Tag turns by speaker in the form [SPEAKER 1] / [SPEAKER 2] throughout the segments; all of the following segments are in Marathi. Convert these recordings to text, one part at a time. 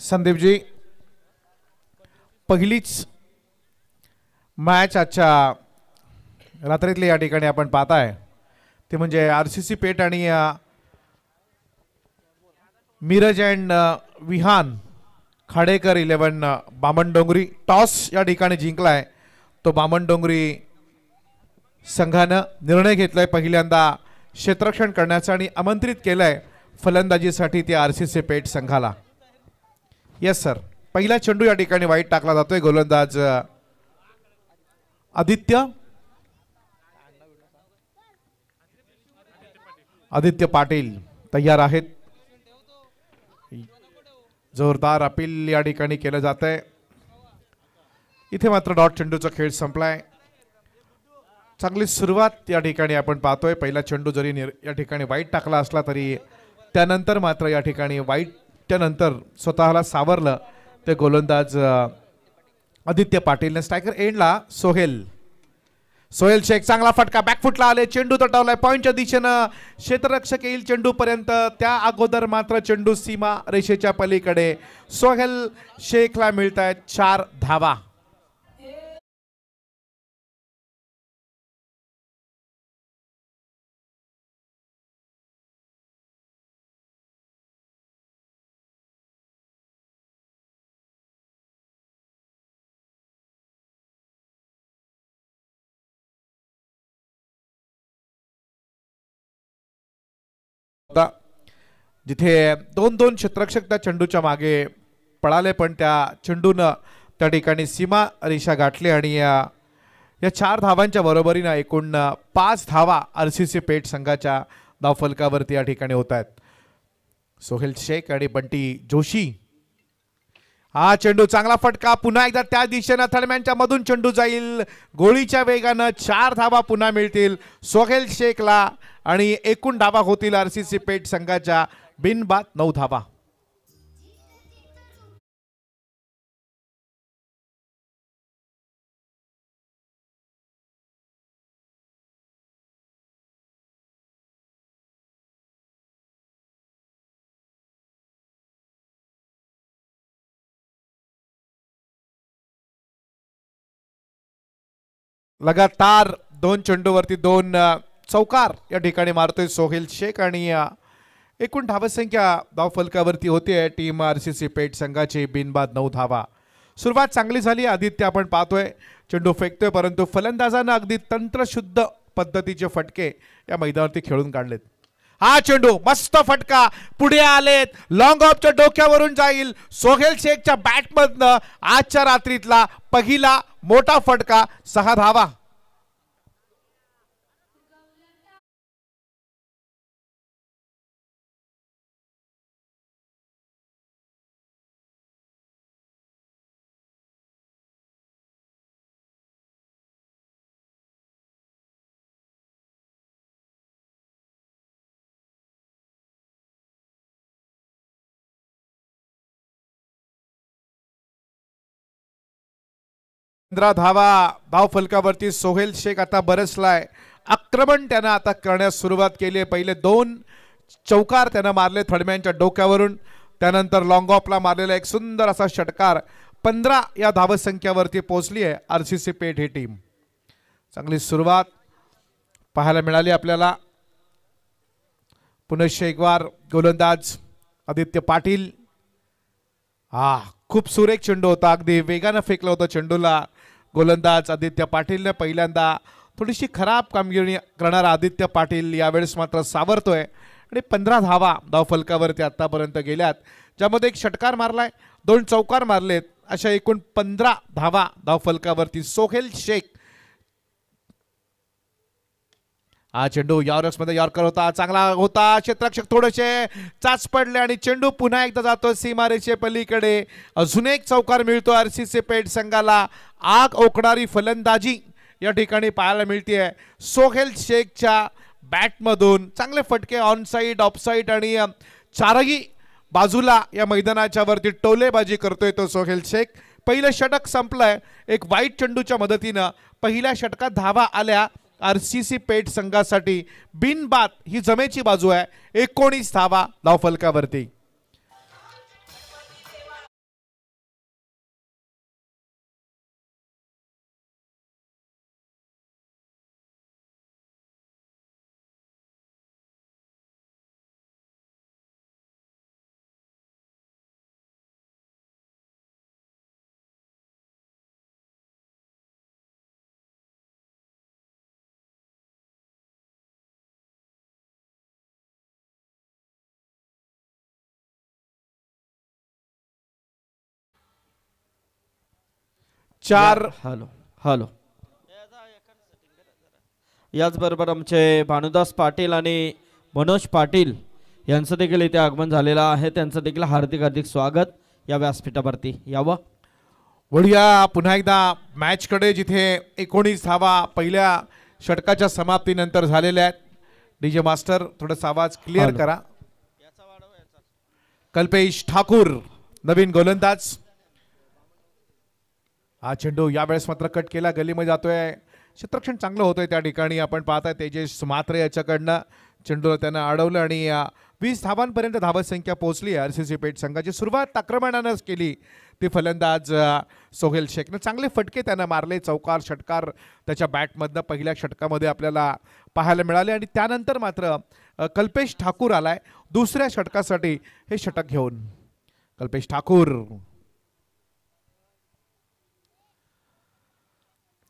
[SPEAKER 1] संदीपजी पहिलीच मॅच आजच्या रात्रीतली या ठिकाणी आपण पाहताय ते म्हणजे आर सी सी पेट आणि Miraj and Vihan Khadekar eleven Dongri toss या ठिकाणी जिंकलाय तो बामणडोंगरी संघानं निर्णय घेतलाय पहिल्यांदा क्षेत्रक्षण करण्याचा आणि आमंत्रित केलंय फलंदाजीसाठी ते आर सी सी पेठ संघाला येस सर पहिला चेंडू या ठिकाणी वाईट टाकला जातोय गोलंदाज आदित्य आदित्य पाटील तयार आहेत जोरदार अपील या ठिकाणी केलं जात आहे इथे मात्र डॉट चेंडूचा खेळ संपलाय चांगली सुरुवात या ठिकाणी आपण पाहतोय पहिला चेंडू जरी या ठिकाणी वाईट टाकला असला तरी त्यानंतर मात्र या ठिकाणी वाईट त्यानंतर स्वतःला सावरलं ते गोलंदाज आदित्य पाटीलने स्ट्रायकर एंडला सोहेल सोहेल शेख चांगला फटका बॅकफुटला आले चेंडू तटावलाय पॉईंटच्या दिशेनं क्षेत्ररक्षक येईल पर्यंत त्या अगोदर मात्र चेंडू सीमा रेषेच्या पलीकडे सोहेल शेखला मिळत आहेत चार धावा जिथे दोन दोन क्षेत्रक्षक त्या चेंडूच्या मागे पळाले पण त्या चेंडून त्या ठिकाणी सीमा रेषा गाठली आणि या चार धावांच्या बरोबरीनं एकूण पाच धावा आर सी सी पेठ संघाच्या धावफलकावरती या ठिकाणी होत आहेत सोहेल शेख आणि बंटी जोशी हा चेंडू चांगला फटका पुन्हा एकदा त्या दिशेनं थडम्यांच्या मधून चेंडू जाईल गोळीच्या वेगानं चार धावा पुन्हा मिळतील सोहेल शेखला आणि एकूण धावा होतील आर सी सी पेठ संघाच्या बिन बात नऊ धाबा लगातार दोन चेंडूवरती दोन चौकार या ठिकाणी मारतोय सोहेल शेख आणि एकूण धावसंख्या धावफलकावरती होती team R C C Peth संघाची बिनबाद नऊ धावा सुरुवात चांगली झाली आदित्य आपण पाहतोय चेंडू फेकतोय परंतु फलंदाजानं अगदी तंत्रशुद्ध पद्धतीचे फटके या मैदानावरती खेळून काढलेत हा चेंडू मस्त फटका पुढे आलेत लॉंग ऑफच्या डोक्यावरून जाईल सोहेल शेखच्या बॅटमधनं आजच्या रात्रीतला पहिला मोठा फटका सहा धावा पंधरा धावा धाव फलकावरती सोहेल शेख आता बरसलाय आक्रमण त्यानं आता करण्यास सुरुवात केली आहे पहिले दोन चौकार त्यानं मारले थडम्यांच्या डोक्यावरून त्यानंतर लॉंग ऑफला मारलेला एक सुंदर असा षटकार पंधरा या धावसंख्यावरती पोहोचली आहे आर सी सी पेठ ही टीम चांगली सुरुवात पाहायला मिळाली आपल्याला पुनश एकवार गोलंदाज आदित्य पाटील हा खूप सुरेख चेंडू होता अगदी वेगानं फेकला होता चेंडूला गोलंदाज आदित्य पाटीलने पहिल्यांदा थोडीशी खराब कामगिरी करणारा आदित्य पाटील यावेळेस मात्र सावरतोय आणि पंधरा धावा धावफलकावरती आत्तापर्यंत गेल्यात ज्यामध्ये एक षटकार मारलाय दोन चौकार मारलेत अशा एकूण पंधरा धावा धावफलकावरती सोहेल शेख हा चेंडू यॉर्क्स मध्ये यॉर्कर होता चांगला होता क्षेत्रक्षक थोडेसे चाच पडले आणि चेंडू पुन्हा एकदा जातो सीमारेषे पलीकडे अजून एक चौकार मिळतो आर सी सी संघाला आग ओकणारी फलंदाजी या ठिकाणी पाहायला मिळते आहे सोहेल शेखच्या बॅटमधून चांगले फटके ऑन साईड ऑफ साईड आणि चारही बाजूला या मैदानाच्या वरती टोलेबाजी करतोय तो सोहेल शेख पहिलं षटक संपलंय एक वाईट चेंडूच्या मदतीनं पहिल्या षटकात धावा आल्या आर सी सी पेठ संघासाठी बिनबात ही जमेची बाजू आहे एकोणीस धावा धावफलकावरती
[SPEAKER 2] चार हॅलो हॅलो
[SPEAKER 3] याचबरोबर आमचे भानुदास पाटील आणि मनोज पाटील यांचं देखील इथे आगमन झालेलं आहे त्यांचं देखील हार्दिक हार्दिक स्वागत
[SPEAKER 1] या व्यासपीठावरती यावं वडिया पुन्हा एकदा मॅचकडे जिथे एकोणीस धावा पहिल्या षटकाच्या समाप्तीनंतर झालेल्या आहेत डीजे मास्टर थोडासा आवाज क्लिअर करा कल्पेश ठाकूर नवीन गोलंदाज हा चेंडू यावेळेस मात्र कट केला गलीमध्ये जातोय क्षेत्रक्षण चांगलं होतंय त्या ठिकाणी आपण पाहताय तेजेश मात्र याच्याकडनं चेंडूला त्यानं अडवलं आणि वीस धावांपर्यंत धावसंख्या पोहोचली आर सी सी पेठ संघाची सुरुवात आक्रमणानंच केली ती फलंदाज सोहेल शेखनं चांगले फटके त्यानं मारले चौकार षटकार त्याच्या बॅटमधनं पहिल्या षटकामध्ये आपल्याला पाहायला मिळाले आणि त्यानंतर मात्र कल्पेश ठाकूर आलाय दुसऱ्या षटकासाठी हे षटक घेऊन कल्पेश ठाकूर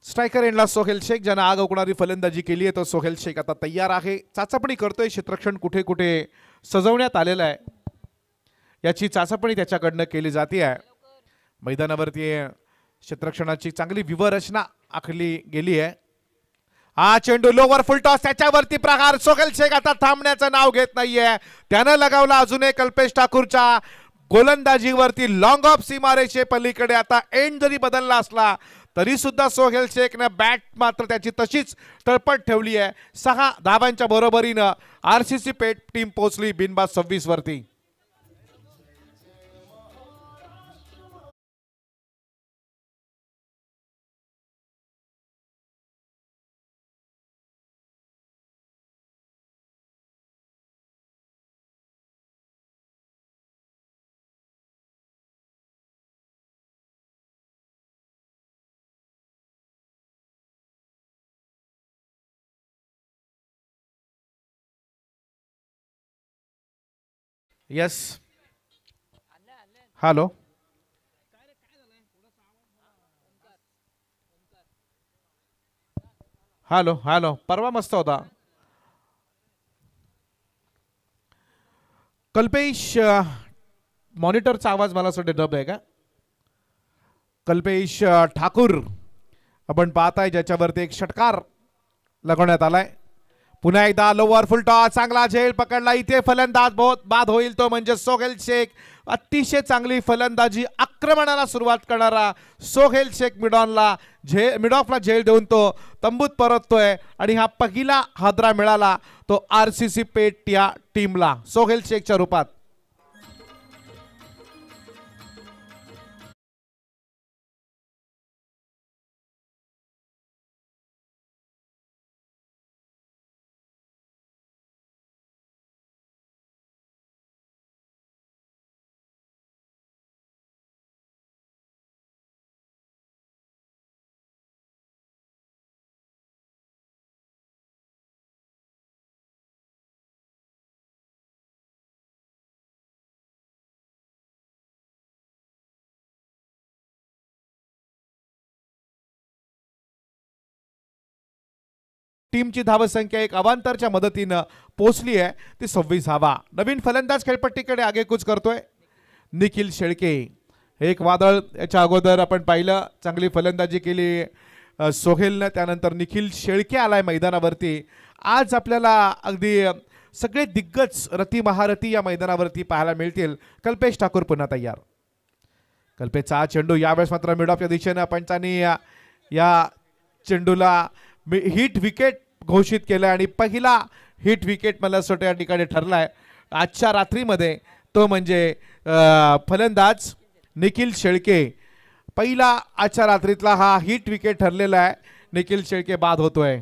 [SPEAKER 1] स्ट्रायकर एंडला सोहेल शेख ज्यानं आग उकणारी फलंदाजी केली आहे तर सोहेल शेख आता तयार आहे चाचपणी करतोय क्षेत्रक्षण कुठे कुठे सजवण्यात आलेलं आहे याची चाचपणी त्याच्याकडनं केली जाते आहे मैदानावरती क्षेत्रक्षणाची चांगली विवरचना आखली गेली आहे हा चेंडू लोवर फुलटॉस त्याच्यावरती प्रहार सोहेल शेख आता थांबण्याचं नाव घेत नाहीये त्यानं लगावला अजून एक कल्पेश ठाकूरच्या गोलंदाजीवरती लॉंग ऑफ सीमारेचे पलीकडे आता एंड जरी बदलला असला तरी सुद्धा सोहेल शेखनं बॅट मात्र त्याची तशीच तळपट ठेवली आहे सहा धावांच्या बरोबरीनं R C C Peth team पोहोचली बिनबाद सव्वीस वरती यस हॅलो हॅलो हॅलो परवा मस्त होता कल्पेश मॉनिटरचा आवाज मला असं डब आहे का कल्पेश uh, ठाकूर आपण पाहताय ज्याच्यावरती एक षटकार लगवण्यात आलाय पुन्हा एकदा लोवर टॉस चांगला झेल पकडला इथे फलंदाज बहुत बाद होईल तो म्हणजे सोहेल शेख अतिशय चांगली फलंदाजी आक्रमणाला सुरुवात करणारा सोहेल शेख मिडॉनला झे मिडॉफला झेल देऊन तो तंबूत परततोय आणि हा पहिला हादरा मिळाला तो आर सी सी पेट या टीमला सोहेल शेखच्या रूपात टीमची धावसंख्या एक अवांतरच्या मदतीनं पोचली आहे ती सव्वीस धावा नवीन फलंदाज खेळपट्टीकडे आगेकूच करतोय निखिल शेळके एक वादळ याच्या अगोदर आपण पाहिलं चांगली फलंदाजी केली सोहेलनं त्यानंतर निखिल शेळके आलाय मैदानावरती आज आपल्याला अगदी सगळे दिग्गज रती महारथी या मैदानावरती पाहायला मिळतील कल्पेश ठाकूर पुन्हा तयार कल्पेशचा हा चेंडू यावेळेस मात्र मिड ऑफच्या दिशेनं पंचांनी या चेंडूला हिट विकेट घोषित केलं आणि पहिला हिट विकेट मला असं वाटतं या ठिकाणी ठरला आहे आजच्या रात्रीमध्ये तो म्हणजे फलंदाज निखिल शेळके पहिला आजच्या रात्रीतला हा हिट विकेट ठरलेला आहे निखिल शेळके बाद होतोय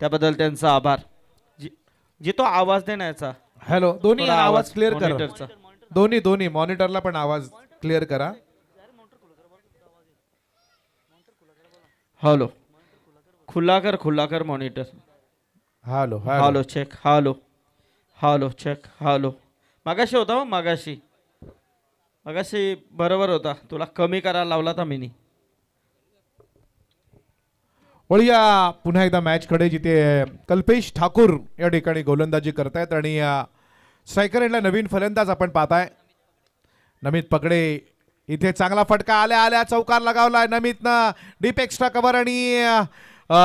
[SPEAKER 2] त्याबद्दल त्यांचा आभार
[SPEAKER 3] जी,
[SPEAKER 1] तो आवाज देण्याचा हॅलो दोन्ही आवाज क्लिअर करा दोन्ही दोन्ही मॉनिटरला पण आवाज क्लिअर करा
[SPEAKER 3] हॅलो खुलाकर खुलाकर monitor hello hello check hello hello check hello मागाशी होता हो मागाशी मागाशी बरोबर होता तुला कमी करायला लावला होता मिनी
[SPEAKER 1] वळूया पुन्हा एकदा मॅचकडे जिथे कल्पेश ठाकूर या ठिकाणी गोलंदाजी करतायत आणि स्ट्रायकर नवीन फलंदाज आपण पाहताय नमित पकडे इथे चांगला फटका आल्या आल्या चौकार लगावलाय नमितनं डीप एक्स्ट्रा कवर आणि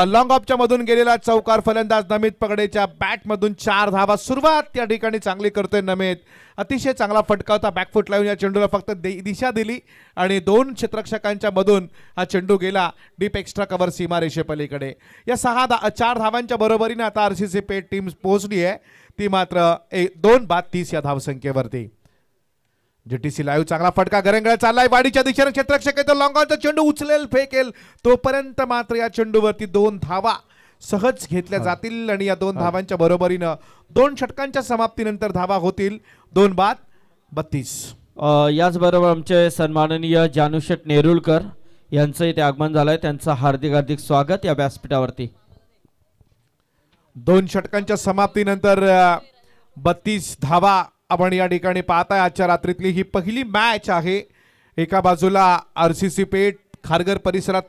[SPEAKER 1] लॉंग ऑफच्या मधून गेलेला चौकार फलंदाज नमित पगडेच्या बॅटमधून चार धावा सुरुवात त्या ठिकाणी चांगली करतोय नमित अतिशय चांगला फटका होता बॅकफूट लावून या चेंडूला फक्त दिशा दिली आणि दोन क्षेत्रक्षकांच्या मधून हा चेंडू गेला डीप एक्स्ट्रा कव्हर सीमा रेषेपलीकडे या सहा धा चार धावांच्या बरोबरीने आता आर सी सी टीम पोहोचली आहे ती मात्र एक दोन बाद तीस या धावसंख्येवरती जीटीसी लाईव्ह चांगला फटका गरंगळ चाललाय वाडीच्या दिशेने क्षेत्रक्षक येतो लॉंगॉनचा चेंडू उचलेल फेकेल तोपर्यंत मात्र या चेंडूवरती दोन धावा सहज घेतल्या जातील आणि या दोन धावांच्या बरोबरीनं दोन षटकांच्या समाप्तीनंतर धावा होतील दोन बाद बत्तीस
[SPEAKER 3] याचबरोबर आमचे सन्माननीय जानुशेट नेरुलकर यांचं इथे आगमन झालंय त्यांचं
[SPEAKER 1] हार्दिक हार्दिक स्वागत या व्यासपीठावरती दोन षटकांच्या समाप्तीनंतर बत्तीस धावा आपण या ठिकाणी पाहताय आजच्या रात्रीतली ही पहिली मॅच आहे एका बाजूला R C C Peth Kharghar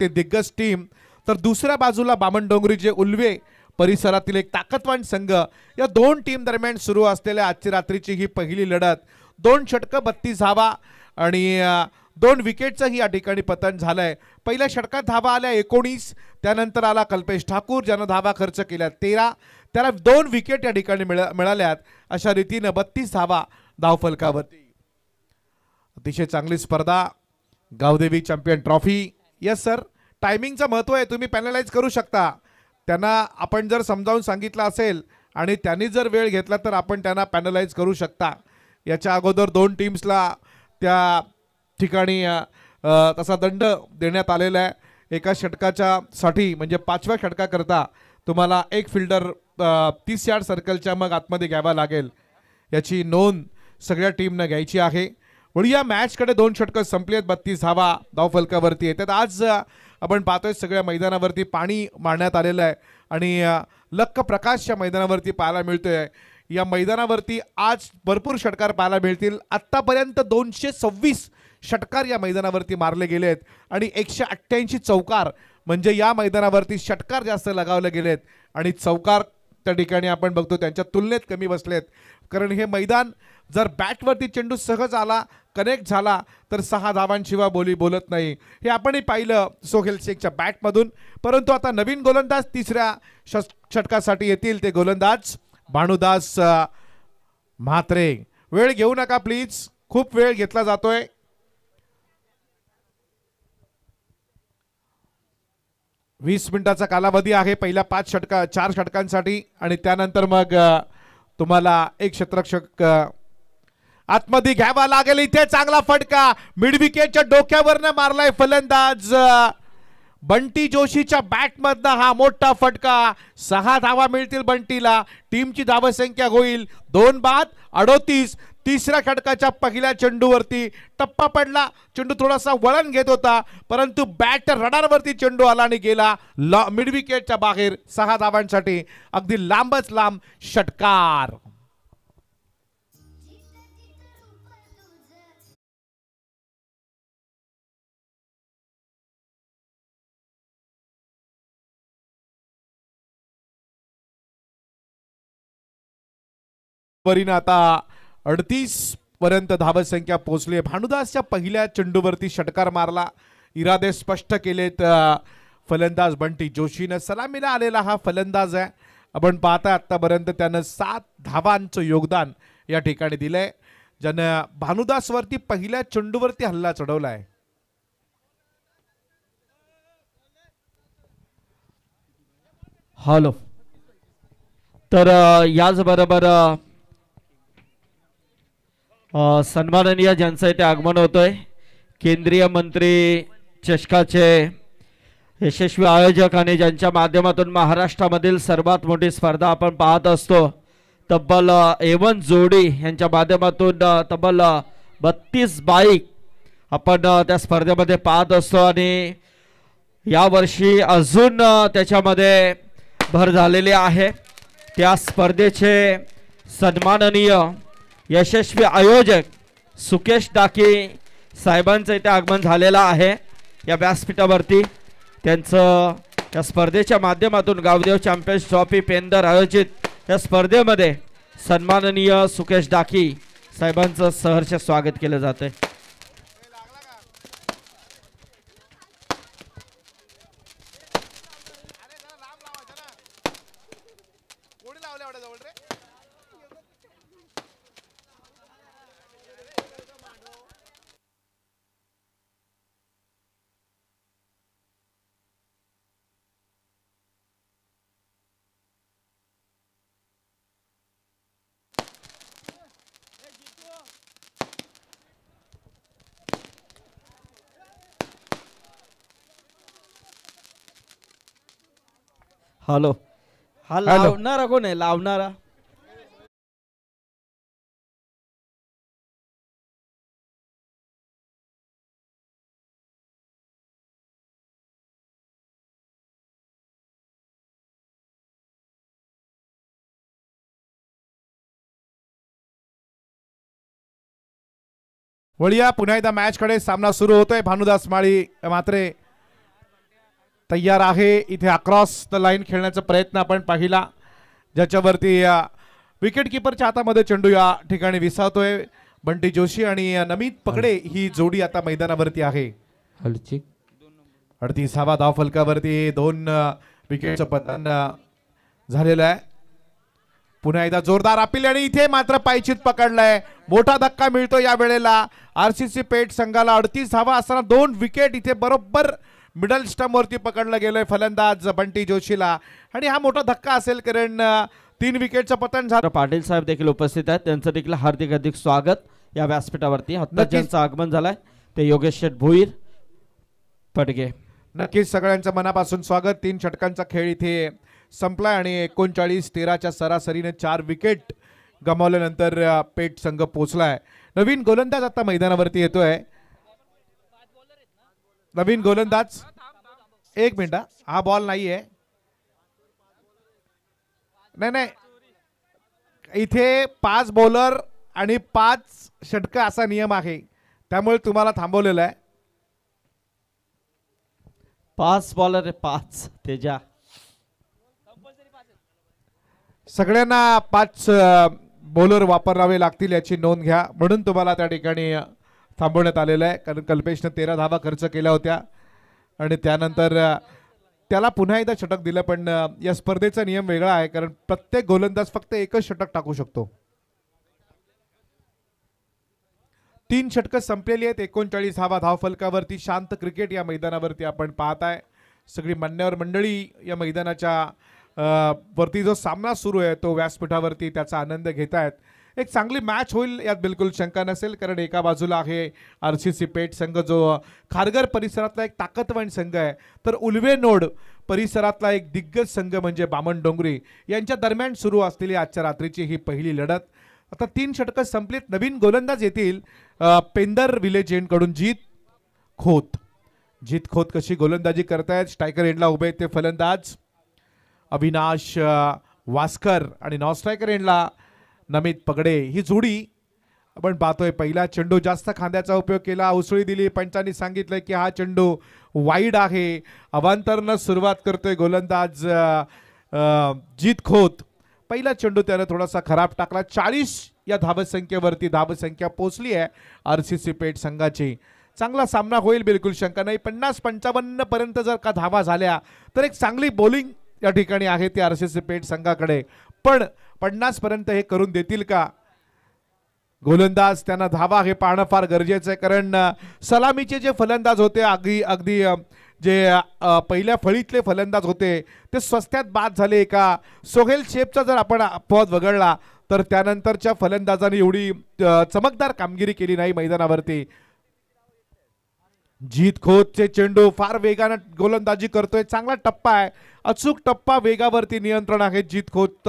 [SPEAKER 1] ते दिग्गज टीम तर दुसऱ्या बाजूला जे उल्वे परिसरातील एक ताकदवान संघ या दोन टीम दरम्यान सुरू असलेल्या आजची रात्रीची ही पहिली लढत दोन षटकं बत्तीस धावा आणि दोन विकेटचंही या ठिकाणी पतन झालं आहे पहिल्या षटकात धावा आल्या एकोणीस त्यानंतर आला कल्पेश ठाकूर ज्यानं धावा खर्च केल्या तेरा त्याला दोन विकेट या ठिकाणी मिळा मिळाल्यात अशा रीतीनं बत्तीस धावा धावफलकावरती अतिशय चांगली स्पर्धा Gavdevi champion trophy yes sir टायमिंगचं महत्त्व आहे तुम्ही पॅनलाइज करू शकता त्यांना आपण जर समजावून सांगितलं असेल आणि त्यांनी जर वेळ घेतला तर आपण त्यांना पॅनलाइज करू शकता याच्या अगोदर दोन टीम्सला त्या ठिकाणी तसा दंड देण्यात आलेला आहे एका षटकाच्या साठी म्हणजे पाचव्या षटकाकरता तुम्हाला एक फिल्डर तीस यार्ड सर्कलच्या मग आतमध्ये घ्यावा लागेल याची नोंद सगळ्या टीमनं घ्यायची आहे म्हणून या मॅचकडे दोन षटकं संपली आहेत बत्तीस धावा धावफलकावरती येतात आज आपण पाहतोय सगळ्या मैदानावरती पाणी मारण्यात आलेलं आहे आणि लक्क प्रकाश या मैदानावरती पाहायला मिळतोय आहे या मैदानावरती आज भरपूर षटकार पाहायला मिळतील आत्तापर्यंत दोनशे सव्वीस षटकार या मैदानावरती मारले गेले आहेत आणि एकशे अठ्ठ्याऐंशी चौकार म्हणजे या मैदानावरती षटकार जास्त लगावले गेलेत आणि चौकार त्या ठिकाणी आपण बघतो त्यांच्या तुलनेत कमी बसलेत कारण हे मैदान जर बॅटवरती चेंडू सहज आला कनेक्ट झाला तर सहा धावांशिवाय बोली बोलत नाही हे आपणही पाहिलं सोहेल शेखच्या बॅटमधून परंतु आता नवीन गोलंदाज तिसऱ्या षटकासाठी येतील ते गोलंदाज भानुदास म्हात्रे वेळ घेऊ नका प्लीज खूप वेळ घेतला जातोय वीस मिनिटाचा कालावधी आहे पहिल्या पाच षटका चार षटकांसाठी आणि त्यानंतर मग तुम्हाला एक क्षेत्रक्षक आतमध्ये घ्यावा लागेल इथे चांगला फटका मिडविकेटच्या डोक्यावरनं मारलाय फलंदाज बंटी जोशीच्या बॅटमधनं हा मोठा फटका सहा धावा मिळतील बंटीला टीमची धावसंख्या होईल दोन बाद अडोतीस तिसऱ्या षटकाच्या पहिल्या चेंडूवरती टप्पा पडला चेंडू थोडासा वळण घेत होता परंतु बॅट रडारवरती चेंडू आला आणि गेला लॉ मिड विकेटच्या बाहेर सहा धावांसाठी अगदी लांबच लांब षटकार आता अडतीस पर्यंत धावसंख्या पोहोचली भानुदासच्या पहिल्या चेंडूवरती षटकार मारला इरादे स्पष्ट केलेत फलंदाज बंटी जोशीनं सलामीला आलेला हा फलंदाज आहे आपण पाहता आत्तापर्यंत त्यानं सात धावांचं योगदान या ठिकाणी दिलं आहे ज्यानं भानुदासवरती पहिल्या चेंडूवरती हल्ला चढवला
[SPEAKER 3] हॅलो तर याचबरोबर सन्माननीय ज्यांचं इथे आगमन होतंय केंद्रीय मंत्री चषकाचे यशस्वी आयोजक आणि ज्यांच्या माध्यमातून महाराष्ट्रामधील सर्वात मोठी स्पर्धा आपण पाहत असतो तब्बल एवन जोडी यांच्या माध्यमातून तब्बल बत्तीस बाईक आपण त्या स्पर्धेमध्ये पाहत असतो आणि यावर्षी अजून त्याच्यामध्ये भर झालेली आहे त्या स्पर्धेचे सन्माननीय यशस्वी आयोजक सुकेश डाके साहेबांचं इथे आगमन झालेलं आहे या व्यासपीठावरती त्यांचं या स्पर्धेच्या माध्यमातून गावदेव चॅम्पियन्स ट्रॉफी पेंदर आयोजित या स्पर्धेमध्ये सन्माननीय सुकेश डाकी साहेबांचं सहर्ष स्वागत केलं जातं
[SPEAKER 2] हॅलो हा लावणारा कोण आहे लावणारा वळिया
[SPEAKER 1] पुन्हा एकदा मॅच कडे सामना सुरू होतोय भानुदास माळी मात्रे तयार आहे इथे अक्रॉस द लाईन खेळण्याचा प्रयत्न आपण पाहिला ज्याच्यावरती विकेट हातामध्ये चेंडू या ठिकाणी विसावतोय बंटी जोशी आणि नमित पकडे ही जोडी आता मैदानावरती आहे अडतीसावा धाव फलकावरती दोन विकेटचं पतन झालेलं आहे पुन्हा एकदा जोरदार अपील आणि इथे मात्र पायचित पकडलाय मोठा धक्का मिळतो या वेळेला आरसीसी पेट संघाला अडतीस धावा असताना दोन विकेट इथे बरोबर मिडल स्टंपवरती पकडलं गेलंय फलंदाज बंटी जोशीला आणि हा मोठा धक्का असेल कारण तीन विकेटचं पतन
[SPEAKER 3] झालं पाटील साहेब देखील उपस्थित आहेत त्यांचं देखील हार्दिक हार्दिक स्वागत या व्यासपीठावरती ज्यांचं आगमन
[SPEAKER 1] झालंय ते योगेश शेठ भोईर पटगे नक्कीच सगळ्यांचं मनापासून स्वागत तीन षटकांचा खेळ इथे संपलाय आणि एकोणचाळीस तेराच्या सरासरीने चार विकेट गमावल्यानंतर पेट संघ पोचलाय नवीन गोलंदाज आता मैदानावरती येतोय नवीन गोलंदाज एक मिनिट हा बॉल नाही आहे नाही नाही इथे पाच बॉलर आणि पाच षटक असा नियम आहे त्यामुळे तुम्हाला थांबवलेलं आहे
[SPEAKER 3] पाच बॉलर
[SPEAKER 1] पाच तेजा सगळ्यांना पाच बॉलर वापरावे लागतील याची नोंद घ्या म्हणून तुम्हाला त्या ठिकाणी थांबवण्यात आलेलं आहे कारण कल्पेशनं तेरा धावा खर्च केल्या होत्या आणि त्यानंतर त्याला पुन्हा एकदा षटक दिलं पण या स्पर्धेचा नियम वेगळा आहे कारण प्रत्येक गोलंदाज फक्त एकच षटक टाकू शकतो तीन षटकं संपलेली आहेत एकोणचाळीस धावा धावफलकावरती शांत क्रिकेट या मैदानावरती आपण पाहताय सगळी मान्यवर मंडळी या मैदानाच्या वरती जो सामना सुरू आहे तो व्यासपीठावरती त्याचा आनंद घेत आहेत एक चांगली मॅच होईल यात बिलकुल शंका नसेल कारण एका बाजूला आहे आर सी सी संघ जो खारघर परिसरातला एक ताकदवान संघ आहे तर उलवे नोड परिसरातला एक दिग्गज संघ म्हणजे बामन डोंगरी यांच्या दरम्यान सुरू असलेली आजच्या रात्रीची ही पहिली लढत आता तीन षटकं संपलीत नवीन गोलंदाज येतील पेंदर विलेज एंडकडून जीत खोत जीत खोत कशी गोलंदाजी करतायत स्ट्रायकर एंडला उभे ते फलंदाज अविनाश वास्कर आणि नॉन स्ट्रायकर एंडला नमित पगडे ही जोडी आपण पाहतोय पहिला चेंडू जास्त खांद्याचा उपयोग केला उसळी दिली पंचांनी सांगितलं की हा चेंडू वाईड आहे अवांतरनं सुरुवात करतोय गोलंदाज जीत खोत पहिला चेंडू त्यानं थोडासा खराब टाकला चाळीस या धावसंख्येवरती धावसंख्या पोचली आहे आर सी सी पेठ संघाची चांगला सामना होईल बिलकुल शंका नाही पन्नास पंचावन्नपर्यंत जर का धावा झाल्या तर एक चांगली बॉलिंग या ठिकाणी आहे ती आर सी सी पेठ संघाकडे पण पर्यंत हे करून देतील का गोलंदाज त्यांना धावा हे पाहणं फार गरजेचं आहे कारण सलामीचे जे फलंदाज होते अगदी अगदी जे पहिल्या फळीतले फलंदाज होते ते स्वस्त्यात बाद झाले का सोहेल शेपचा जर आपण अपवाद वगळला तर त्यानंतरच्या फलंदाजाने एवढी चमकदार कामगिरी केली नाही मैदानावरती जीत खोतचे चेंडू फार वेगानं गोलंदाजी करतोय चांगला टप्पा आहे अचूक टप्पा वेगावरती नियंत्रण आहे जीत खोत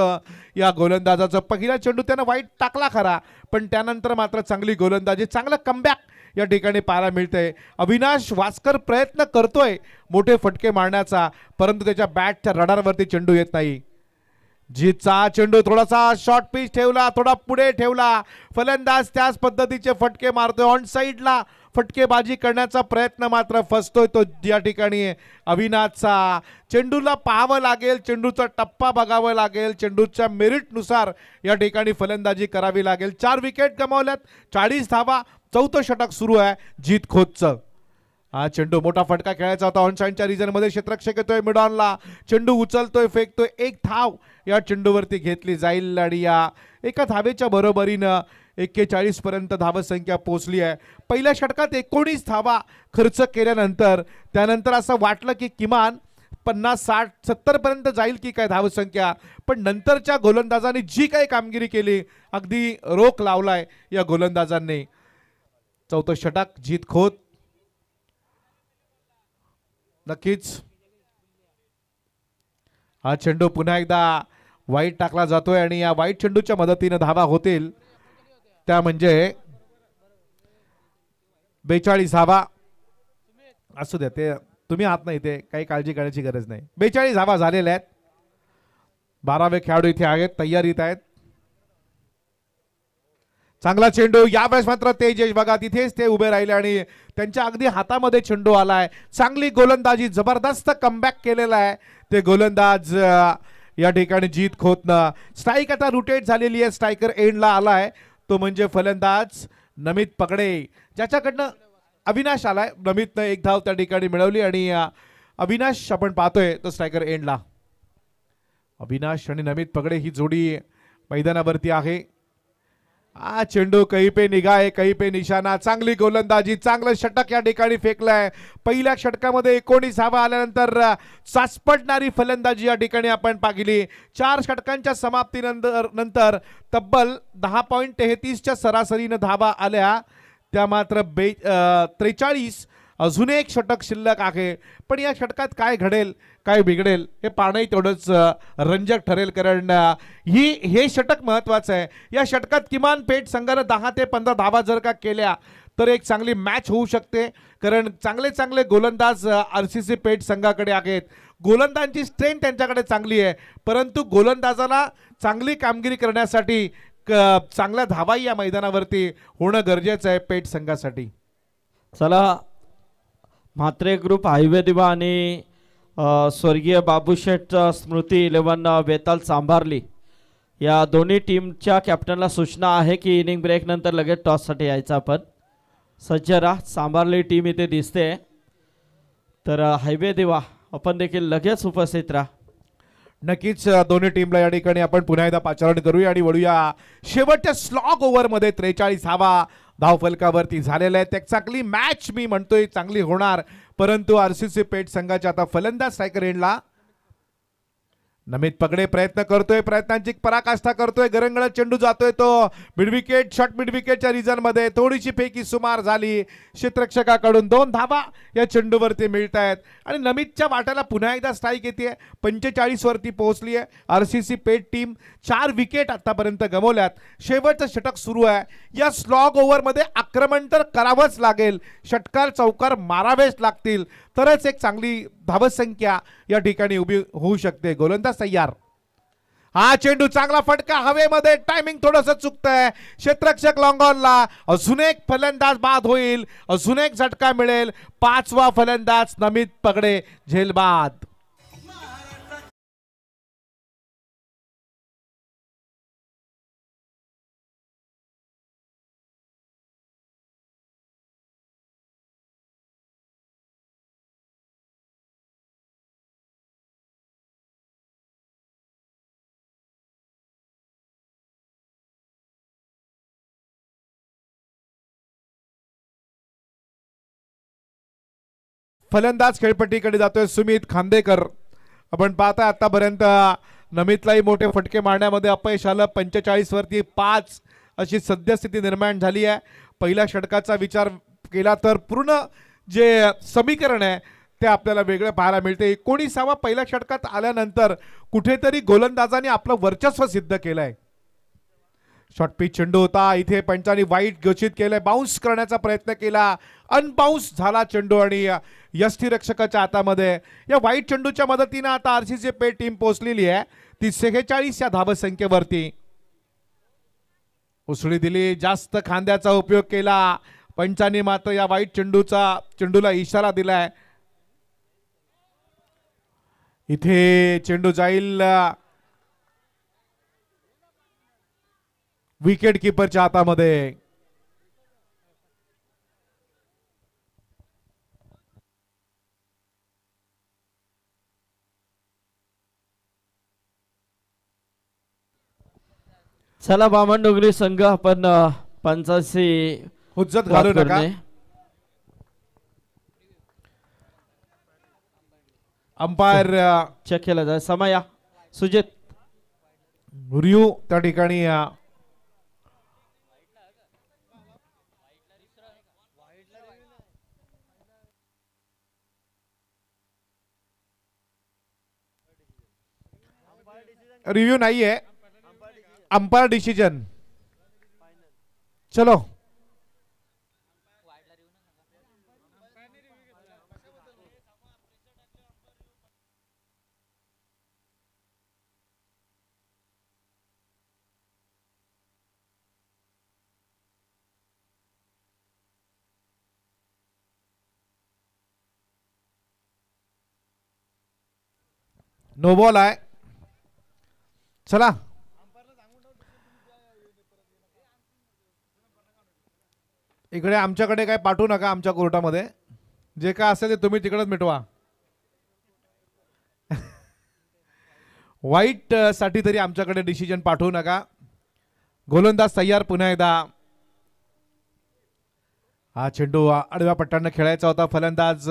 [SPEAKER 1] या गोलंदाजाचं पहिला चेंडू त्यानं वाईट टाकला खरा पण त्यानंतर मात्र चांगली गोलंदाजी चांगलं कमबॅक या ठिकाणी पाहायला मिळतंय अविनाश वास्कर प्रयत्न करतोय मोठे फटके मारण्याचा परंतु त्याच्या बॅटच्या रडारवरती चेंडू येत नाही जीतचा चेंडू थोडासा शॉर्ट पिच ठेवला थोडा पुढे ठेवला फलंदाज त्याच पद्धतीचे फटके मारतोय ऑन साईडला फटकेबाजी करण्याचा प्रयत्न मात्र फसतोय तो या ठिकाणी अविनाथचा चेंडूला पाहावं लागेल चेंडूचा टप्पा बघावं लागेल चेंडूच्या मेरिटनुसार या ठिकाणी फलंदाजी करावी लागेल चार विकेट गमावल्यात चाळीस धावा चौथं षटक सुरू आहे जीत खोदचं हा चेंडू मोठा फटका खेळायचा होता ऑनशाईनच्या रिझनमध्ये क्षेत्रक्षक येतोय मिडॉनला चेंडू उचलतोय फेकतोय एक धाव या चेंडूवरती घेतली जाईल आणि या एका धावेच्या बरोबरीनं एक्केचाळीस पर्यंत धावसंख्या पोहोचली आहे पहिल्या षटकात एकोणीस धावा खर्च केल्यानंतर त्यानंतर असं वाटलं की किमान पन्नास साठ सत्तरपर्यंत जाईल की काय धावसंख्या पण नंतरच्या गोलंदाजांनी जी काही कामगिरी केली अगदी रोख लावलाय या गोलंदाजांनी चौथं षटक जीत खोत नक्कीच हा चेंडू पुन्हा एकदा वाईट टाकला जातोय आणि या वाईट चेंडूच्या मदतीनं धावा होतील त्या म्हणजे बेचाळीसावा असू द्या ते तुम्ही आहात नाही ते काही काळजी करण्याची गरज नाही बेचाळीस धावा झालेल्या आहेत बारावे खेळाडू इथे आहेत तयारीत आहेत चांगला चेंडू यावेळेस मात्र तेजेश बघा तिथेच ते उभे राहिले आणि त्यांच्या अगदी हातामध्ये चेंडू आलाय चांगली गोलंदाजी जबरदस्त कमबॅक केलेला आहे ते गोलंदाज या ठिकाणी जीत खोतनं स्ट्राईक आता रुटेट झालेली आहे स्ट्रायकर एंडला आलाय तो म्हणजे फलंदाज नमित पगडे ज्याच्याकडनं अविनाश आलाय नमितनं एक धाव त्या ठिकाणी मिळवली आणि अविनाश आपण पाहतोय तो स्ट्रायकर एंडला अविनाश आणि नमित पगडे ही जोडी मैदानावरती आहे हा चेंडू कही पे निघाय कही पे निशाणा चांगली गोलंदाजी चांगलं षटक या ठिकाणी फेकलंय पहिल्या षटकामध्ये एकोणीस हवा आल्यानंतर चाचपटणारी फलंदाजी या ठिकाणी आपण पाहिली चार षटकांच्या समाप्तीनंतर नंतर तब्बल दहा पॉईंट तेहतीसच्या सरासरीनं धावा आल्या त्या मात्र बे त्रेचाळीस अजून एक षटक शिल्लक आहे पण या षटकात काय घडेल काय बिघडेल हे पाहणंही तेवढंच रंजक ठरेल कारण ही हे षटक महत्वाचं आहे या षटकात किमान पेठ संघानं दहा ते पंधरा धावा जर का केल्या तर एक चांगली मॅच होऊ शकते कारण चांगले चांगले गोलंदाज आर सी सी पेठ संघाकडे आहेत गोलंदाजांची स्ट्रेंथ त्यांच्याकडे चांगली आहे परंतु गोलंदाजाला चांगली कामगिरी करण्यासाठी क चांगल्या धावाही या मैदानावरती होणं गरजेचं आहे पेठ संघासाठी चला म्हात्रे ग्रुप हायवे दिवा आणि स्वर्गीय
[SPEAKER 3] बाबूशेठ स्मृती इलेव्हन बेताल सांभारली या दोन्ही टीमच्या कॅप्टनला सूचना आहे की इनिंग ब्रेकनंतर लगेच टॉससाठी यायचं आपण सज्ज राहा सांभारली टीम इथे दिसते तर हायवे देवा आपण देखील
[SPEAKER 1] लगेच उपस्थित राहा नक्कीच दोन्ही टीमला या ठिकाणी आपण पुन्हा एकदा पाचारण करूया आणि वळूया शेवटच्या स्लॉग ओव्हरमध्ये त्रेचाळीस हवा धावफलकावरती झालेला आहे त्या चांगली मॅच मी म्हणतोय चांगली होणार परंतु आरसीसी पेठ संघाच्या आता फलंदाज नमित पगडे प्रयत्न करतोय प्रयत्नांची पराकाष्ठा करतोय गरंगळत चेंडू जातोय तो मिडविकेट शॉर्ट मिडविकेटच्या रिझन मध्ये थोडीशी फेकी सुमार झाली क्षेत्रक्षकाकडून दोन धावा या चेंडूवरती मिळत आहेत आणि नमितच्या वाट्याला पुन्हा एकदा स्ट्राईक येते वरती पोहोचली आहे R C C Peth team चार विकेट आतापर्यंत गमवल्यात शेवटचं षटक सुरू आहे या स्लॉग ओव्हरमध्ये आक्रमण तर करावंच लागेल षटकार चौकार मारावेच लागतील तरच एक चांगली धावसंख्या या ठिकाणी उभी होऊ शकते गोलंदाज तयार हा चेंडू चांगला फटका हवेमध्ये टायमिंग थोडस चुकतंय क्षेत्रक्षक लॉंगॉनला अजून एक फलंदाज बाद होईल अजून एक झटका मिळेल पाचवा फलंदाज नमित पगडे झेलबाद फलंदाज खेळपट्टीकडे जातोय सुमित खांदेकर आपण पाहताय आतापर्यंत नमितलाही मोठे फटके मारण्यामध्ये अपयश आलं पंचेचाळीसवरती पाच अशी सद्यस्थिती निर्माण झाली आहे पहिल्या षटकाचा विचार केला तर पूर्ण जे समीकरण आहे ते आपल्याला वेगळं पाहायला मिळते एकोणीसावा पहिल्या षटकात आल्यानंतर कुठेतरी गोलंदाजाने आपलं वर्चस्व सिद्ध केलं आहे शॉर्ट पिच चेंडू होता इथे पंचानी वाईट घोषित केलंय बाउंस करण्याचा प्रयत्न केला अनबाउन्स झाला चेंडू आणि रक्षकाच्या हातामध्ये या वाईट चेंडूच्या मदतीनं आता आर पे टीम पोहोचलेली आहे ती सेहेचाळीस या धावसंख्येवरती उसळी दिली जास्त खांद्याचा उपयोग केला पंचानी मात्र या वाईट चेंडूचा चेंडूला इशारा दिलाय इथे चेंडू जाईल विकेट किपरच्या हातामध्ये
[SPEAKER 3] चला संघ आपण पंचाशी हुज्जत घालू नका
[SPEAKER 1] अंपायर चेक केला जाय समाया सुजित रियू त्या ठिकाणी रिव्ह्यू नाही आहे अंपायर डिसिजन चलो नो बॉल आहे चला इकडे आमच्याकडे काय पाठवू नका आमच्या कोर्टामध्ये जे काय असेल ते तुम्ही तिकडेच मिटवा वाईट साठी तरी आमच्याकडे डिसिजन पाठवू नका गोलंदाज तयार पुन्हा एकदा हा चेंडू आडव्या पट्ट्यानं खेळायचा होता फलंदाज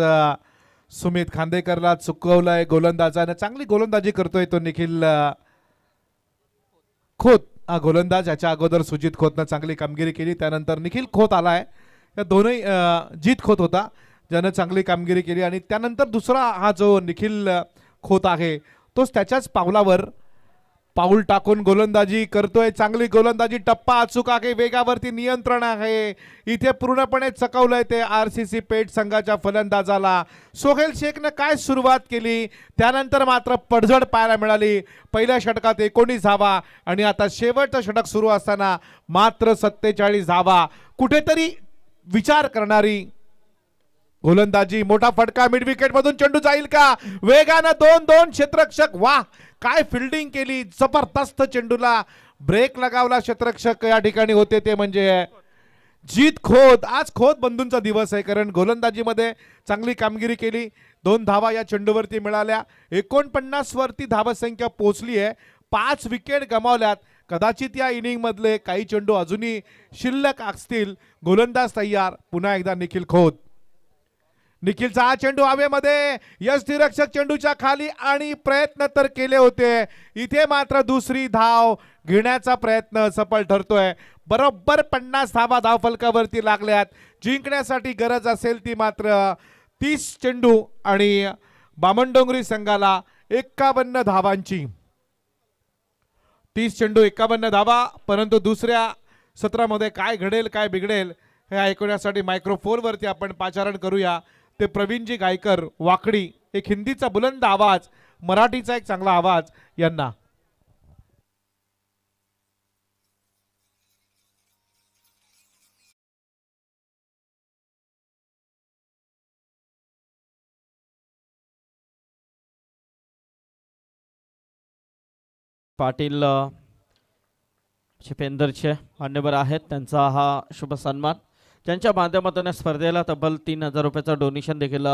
[SPEAKER 1] सुमित खांदेकरला चुकवलाय गोलंदाजानं चांगली गोलंदाजी करतोय तो निखिल खोत हा गोलंदाज याच्या अगोदर सुजित खोतनं चांगली कामगिरी केली त्यानंतर निखिल खोत आला आहे या दोनही जीत खोत होता ज्यानं चांगली कामगिरी केली आणि त्यानंतर दुसरा हा जो निखिल खोत आहे तोच त्याच्याच पावलावर पाऊल टाकून गोलंदाजी करतोय चांगली गोलंदाजी टप्पा अचूक आहे वेगावरती नियंत्रण आहे इथे पूर्णपणे चकवलंय ते आर सी सी पेठ संघाच्या फलंदाजाला सोहेल शेखनं काय सुरुवात केली त्यानंतर मात्र पडझड पाहायला मिळाली पहिल्या षटकात एकोणीस धावा आणि आता शेवटचं षटक सुरू असताना मात्र सत्तेचाळीस धावा कुठेतरी विचार करणारी गोलंदाजी मोठा फटका मिड विकेट मधून चेंडू जाईल का वेगानं दोन दोन क्षेत्रक्षक वाह काय फिल्डिंग केली जबरदस्त चेंडूला ब्रेक लगावला क्षेत्रक्षक या ठिकाणी होते ते म्हणजे जीत खोत आज खोत बंधूंचा दिवस आहे कारण गोलंदाजीमध्ये चांगली कामगिरी केली दोन धावा या चेंडूवरती मिळाल्या एकोणपन्नासवरती धावसंख्या पोहोचली आहे पाच विकेट गमावल्यात कदाचित या इनिंग मधले काही चेंडू अजूनही शिल्लक असतील गोलंदाज तयार पुन्हा एकदा निखिल खोत निखिलचा हा चेंडू हवेमध्ये निरक्षक चेंडूच्या खाली आणि प्रयत्न तर केले होते इथे मात्र दुसरी धाव घेण्याचा प्रयत्न सफल ठरतोय बरोबर पन्नास धावा धावफलकावरती लागल्यात जिंकण्यासाठी गरज असेल ती मात्र तीस चेंडू आणि बामणडोंगरी संघाला एक्कावन्न धावांची तीस चेंडू एक्कावन्न धावा परंतु दुसऱ्या सत्रामध्ये काय घडेल काय बिघडेल हे ऐकवण्यासाठी मायक्रोफोनवरती आपण पाचारण करूया ते प्रवीणजी गायकर वाकडी एक हिंदीचा बुलंद आवाज मराठीचा एक चांगला आवाज यांना
[SPEAKER 2] पाटील
[SPEAKER 3] शिपेंदरचे मान्यवर आहेत त्यांचा हा शुभ सन्मान त्यांच्या माध्यमातून या स्पर्धेला तब्बल तीन हजार रुपयाचं डोनेशन देखील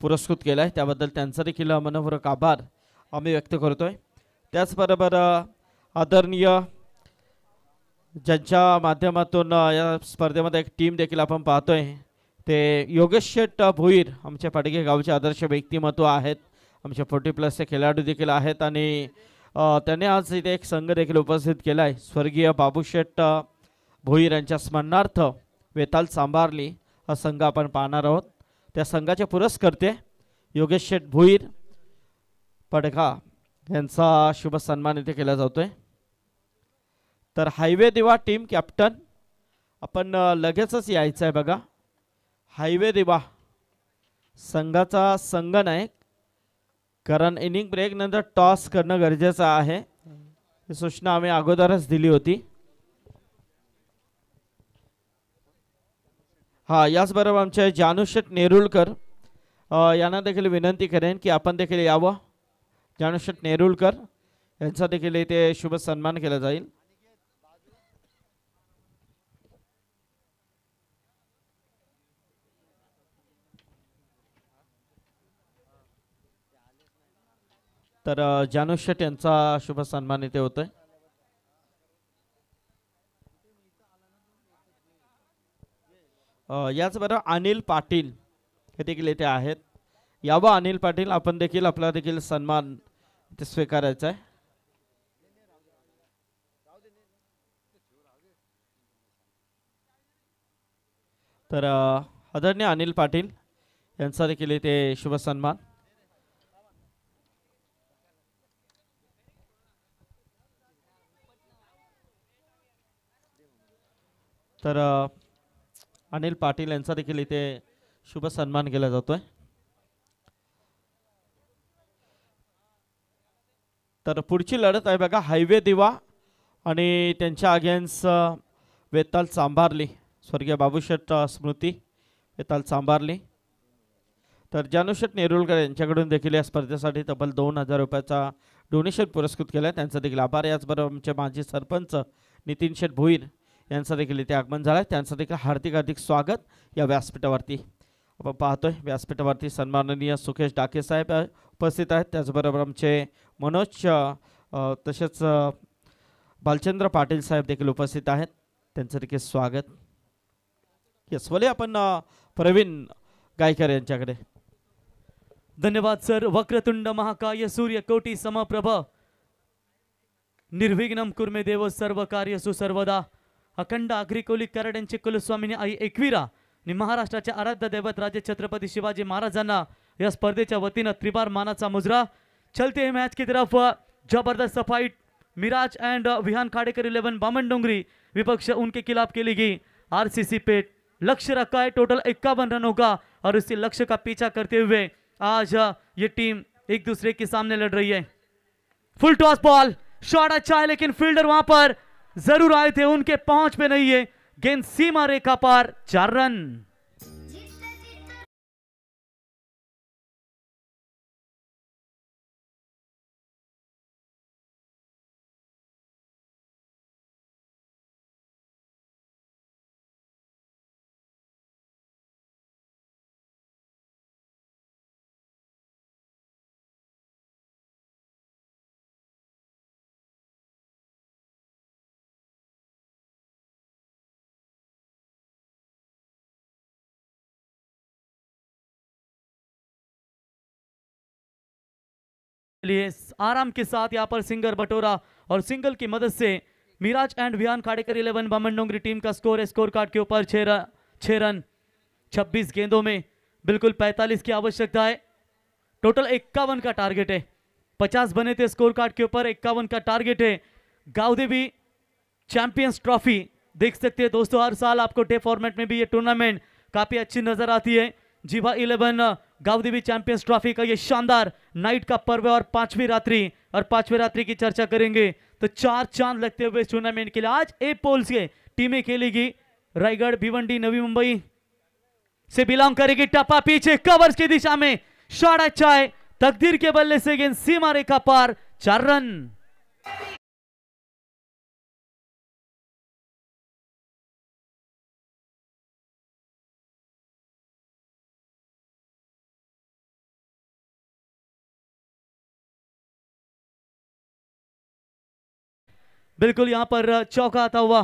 [SPEAKER 3] पुरस्कृत केलं आहे त्याबद्दल त्यांचा देखील मनपूर्वक आभार आम्ही व्यक्त करतो आहे त्याचबरोबर आदरणीय ज्यांच्या माध्यमातून या स्पर्धेमध्ये एक टीम देखील आपण पाहतो आहे ते योगेश शेट भोईर आमच्या पाडगे गावचे आदर्श व्यक्तिमत्व आहेत आमच्या फोर्टी प्लसचे खेळाडू देखील आहेत आणि त्याने आज इथे एक संघ देखील उपस्थित केला आहे स्वर्गीय बाबू शेट भोईर यांच्या स्मरणार्थ वेताल सांभारली हा संघ आपण पाहणार आहोत त्या संघाचे पुरस्कर्ते योगेश शेठ भुईर पडघा यांचा शुभ सन्मान इथे केला जातोय तर हायवे दिवा टीम कॅप्टन आपण लगेचच यायचं आहे बघा हायवे दिवा संघाचा संघ नाही कारण इनिंग ब्रेकनंतर टॉस करणं गरजेचं आहे ही सूचना आम्ही अगोदरच दिली होती हां याचबरोबर आमचे जानुशेट नेरुलकर यांना देखील विनंती करेन की आपण देखील यावं जानुशेट नेरुलकर यांचा देखील इथे शुभ सन्मान केला जाईल तर जानुशेट यांचा शुभ सन्मान इथे होतोय याचबरोबर अनिल पाटील हे देखील येथे आहेत यावा अनिल पाटील आपण देखील आपला देखील सन्मान ते स्वीकारायचा आहे तर आदरणीय अनिल पाटील यांचा देखील इथे शुभ सन्मान तर अनिल पाटील यांचा देखील इथे शुभ सन्मान केला जातोय तर पुढची लढत आहे बघा हायवे दिवा आणि त्यांच्या अगेन्स्ट वेताल सांभारली स्वर्गीय बाबूशेठ स्मृती वेताल सांभारली तर जानुशेट नेरुलकर यांच्याकडून देखील या स्पर्धेसाठी तब्बल दोन हजार रुपयाचा डोनेशन पुरस्कृत केला त्यांचा देखील आभार याचबरोबर आमचे माजी सरपंच नितीन शेठ भोईर यांचं देखील इथे आगमन झालं त्यांचं देखील हार्दिक हार्दिक स्वागत या व्यासपीठावरती आपण पाहतोय व्यासपीठावरती सन्माननीय सुकेश डाके साहेब उपस्थित आहेत त्याचबरोबर आमचे मनोज तसेच बालचंद्र पाटील साहेब देखील उपस्थित आहेत त्यांचं देखील स्वागत येस वले आपण प्रवीण गायकर यांच्याकडे धन्यवाद सर वक्रतुंड
[SPEAKER 4] महाकाय सूर्य कोटी समप्रभ निर्विघ्नम कुर्मे देव सर्व कार्य सुसर्वदा अखंड आग्रिकोली कराड यांचे कुलस्वामिनी आई एकवीरा आणि महाराष्ट्राचे आराध्य दैवत राजे छत्रपती शिवाजी महाराजांना या स्पर्धेच्या वतीनं त्रिबार मानाचा मुजरा चलते हे मॅच की तरफ जबरदस्त fight Miraj and Vihan Khadekar eleven Baman Dongri विपक्ष उनके खिलाफ खेली गई आरसीसी पेट लक्ष्य रखा है टोटल इक्यावन रनों का और उसी लक्ष्य का पीछा करते हुए आज ये टीम एक दूसरे के सामने लड़ रही है फुल टॉस बॉल शॉट अच्छा है लेकिन फील्डर वहां पर जरूर आए थे उनके पहुंच पे नहीं है गेंद सीमा रेखा पार चार रन
[SPEAKER 2] लिए आराम के साथ यहाँ पर सिंगर बटोरा और सिंगल की मदद से Miraj
[SPEAKER 4] and Vihan Khadekar eleven Baman Dongri team का स्कोर स्कोर कार्ड के ऊपर छः छः रन छब्बीस गेंदों में बिल्कुल पैंतालीस की आवश्यकता है टोटल इक्यावन का टारगेट है पचास बने थे स्कोर कार्ड के ऊपर इक्यावन का टारगेट है गाउदेवी चैंपियंस ट्रॉफी देख सकते हैं दोस्तों हर साल आपको डे फॉर्मेट में भी ये टूर्नामेंट काफ़ी अच्छी नज़र आती है Jeeva eleven Gavdevi champions trophy का ये शानदार नाइट का पर्व और पांचवी रात्रि और पांचवी रात्रि की चर्चा करेंगे तो चार चांद लगते हुए इस टूर्नामेंट के लिए आज ए पोल्स के टीमें खेलेगी रायगढ़ भिवंडी नवी मुंबई से बिलोंग करेगी टपा पीछे कवर्स की दिशा में शॉट चाय तकदीर के बल्ले
[SPEAKER 2] से गेंद सीमा रेखा पार चार रन बिल्कुल यहां पर
[SPEAKER 4] चौका आता हुआ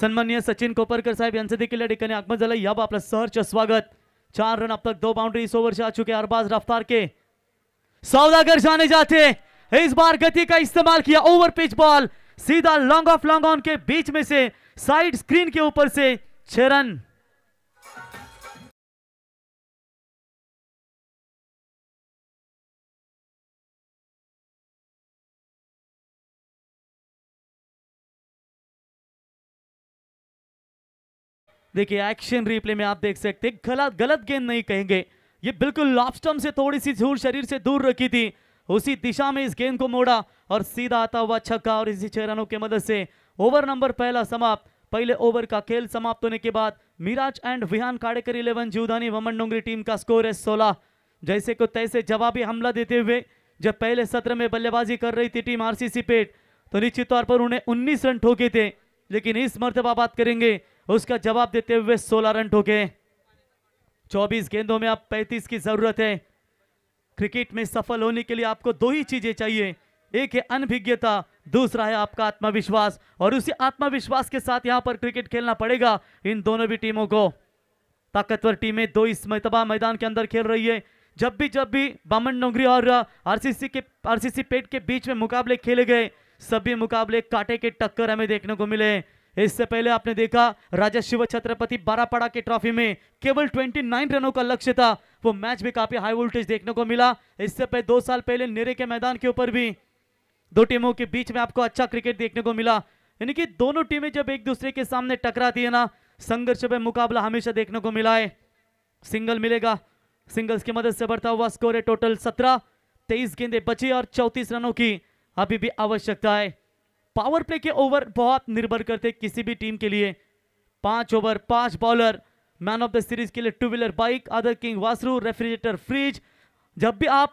[SPEAKER 4] सन्मान्य सचिन कोपरकर साहब यांचं देखील या ठिकाणी आगमन झालं याब आपलं सहर्ष स्वागत चार रन अब तक दो बाउंड्री इस ओवर से आ चुके अरबाज रफ्तार के सौदागर जाने जाते इस बार गति का इस्तेमाल किया ओवर पिच बॉल सीधा
[SPEAKER 2] लॉन्ग ऑफ लॉन्ग ऑन के बीच में से साइड स्क्रीन के ऊपर से छह रन देखिए एक्शन रिप्ले
[SPEAKER 4] में आप देख सकते हैं गलत गलत गेंद नहीं कहेंगे ये बिल्कुल लॉपस्टम से थोड़ी सी दूर शरीर से दूर रखी थी उसी दिशा में इस गेंद को मोड़ा और सीधा आता हुआ छक्का और इसी छह रनों की मदद से ओवर नंबर पहला समाप्त पहले ओवर का खेल समाप्त होने के बाद Miraj and Vihan Khadekar eleven Jivdani Baman Dongri team का स्कोर है सोलह जैसे को तैसे जवाबी हमला देते हुए जब पहले सत्र में बल्लेबाजी कर रही थी टीम आरसीसी पेट तो निश्चित तौर पर उन्हें 19 रन ठोके थे लेकिन इस मरतबा बात करेंगे उसका जवाब देते हुए सोलह रन ठोके चौबीस गेंदों में आप पैंतीस की जरूरत है क्रिकेट में सफल होने के लिए आपको दो ही चीजें चाहिए एक है अनभिज्ञता दूसरा है आपका आत्मविश्वास और उसी आत्मविश्वास के साथ यहां पर क्रिकेट खेलना पड़ेगा इन दोनों भी टीमों को ताकतवर टीमें दो इस मतबा मैदान के अंदर खेल रही है जब भी जब भी बामन डोंगरी और आरसीसी के आरसीसी पेट के बीच में मुकाबले खेले गए सभी मुकाबले कांटे के टक्कर हमें देखने को मिले इससे पहले आपने देखा राजा शिव छत्रपति बारापाड़ा के ट्रॉफी में केवल 29 रनों का लक्ष्य था वो मैच भी काफी हाई वोल्टेज देखने को मिला इससे पहले दो साल पहले नेरे के मैदान के ऊपर भी दो टीमों के बीच में आपको अच्छा क्रिकेट देखने को मिला यानी कि दोनों टीमें जब एक दूसरे के सामने टकराती है ना संघर्ष में मुकाबला हमेशा देखने को मिला है सिंगल मिलेगा सिंगल्स की मदद से बढ़ता हुआ स्कोर है टोटल सत्रह तेईस गेंदे बची और चौतीस रनों की अभी भी आवश्यकता है पावर प्ले के ओवर बहुत निर्भर करते किसी भी टीम के लिए पांच ओवर पांच bowler man of the series के लिए टू व्हीलर बाइक अदर किंग वासरू रेफ्रिजरेटर फ्रिज जब भी आप